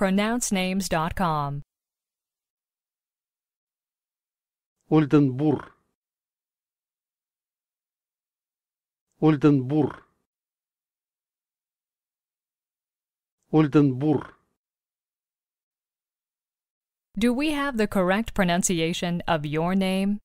pronouncenames.com. Oldenburg. Oldenburg. Oldenburg. Do we have the correct pronunciation of your name?